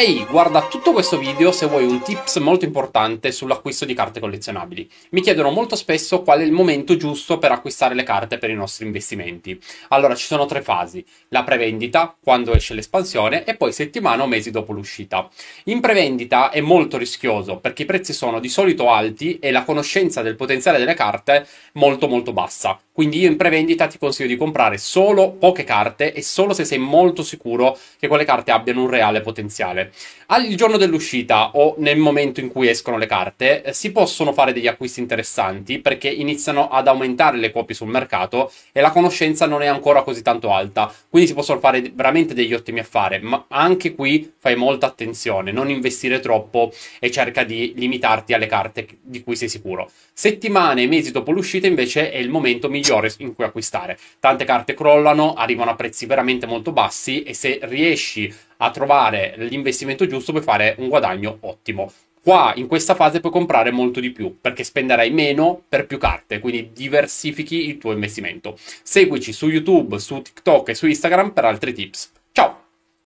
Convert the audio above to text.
Ehi, guarda tutto questo video se vuoi un tips molto importante sull'acquisto di carte collezionabili. Mi chiedono molto spesso qual è il momento giusto per acquistare le carte per i nostri investimenti. Allora, ci sono tre fasi. La prevendita, quando esce l'espansione, e poi settimana o mesi dopo l'uscita. In prevendita è molto rischioso perché i prezzi sono di solito alti e la conoscenza del potenziale delle carte molto molto bassa. Quindi io in prevendita ti consiglio di comprare solo poche carte e solo se sei molto sicuro che quelle carte abbiano un reale potenziale. Al giorno dell'uscita o nel momento in cui escono le carte, eh, si possono fare degli acquisti interessanti perché iniziano ad aumentare le copie sul mercato e la conoscenza non è ancora così tanto alta. Quindi si possono fare veramente degli ottimi affari, ma anche qui fai molta attenzione, non investire troppo e cerca di limitarti alle carte di cui sei sicuro. Settimane e mesi dopo l'uscita invece è il momento migliore in cui acquistare. Tante carte crollano, arrivano a prezzi veramente molto bassi e se riesci a trovare l'investimento giusto per fare un guadagno ottimo. Qua in questa fase puoi comprare molto di più perché spenderai meno per più carte, quindi diversifichi il tuo investimento. Seguici su YouTube, su TikTok e su Instagram per altri tips.